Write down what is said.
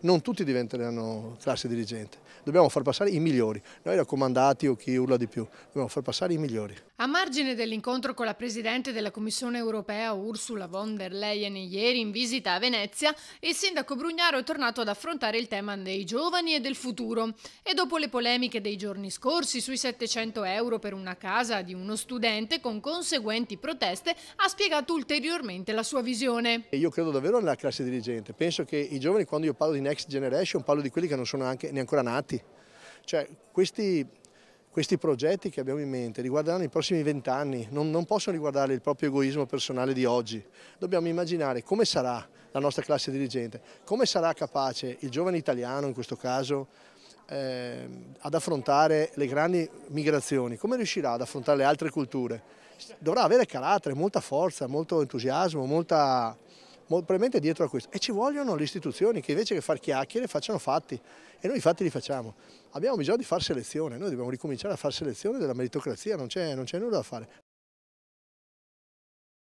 Non tutti diventeranno classe dirigente, dobbiamo far passare i migliori, noi raccomandati o chi urla di più, dobbiamo far passare i migliori. A margine dell'incontro con la Presidente della Commissione europea Ursula von der Leyen ieri in visita a Venezia, il sindaco Brugnaro è tornato ad affrontare il tema dei giovani e del futuro e dopo le polemiche dei giorni scorsi sui 700 euro per una casa di uno studente con conseguenti proteste ha spiegato ulteriormente la sua visione. Io credo davvero nella classe dirigente, penso che i giovani quando io parlo di Next Generation, parlo di quelli che non sono neanche, neanche ancora nati. Cioè, questi, questi, progetti che abbiamo in mente riguarderanno i prossimi vent'anni, non, non possono riguardare il proprio egoismo personale di oggi. Dobbiamo immaginare come sarà la nostra classe dirigente, come sarà capace il giovane italiano in questo caso eh, ad affrontare le grandi migrazioni, come riuscirà ad affrontare le altre culture. Dovrà avere carattere, molta forza, molto entusiasmo, molta probabilmente dietro a questo. E ci vogliono le istituzioni che invece che far chiacchiere facciano fatti e noi i fatti li facciamo. Abbiamo bisogno di far selezione, noi dobbiamo ricominciare a far selezione della meritocrazia, non c'è nulla da fare.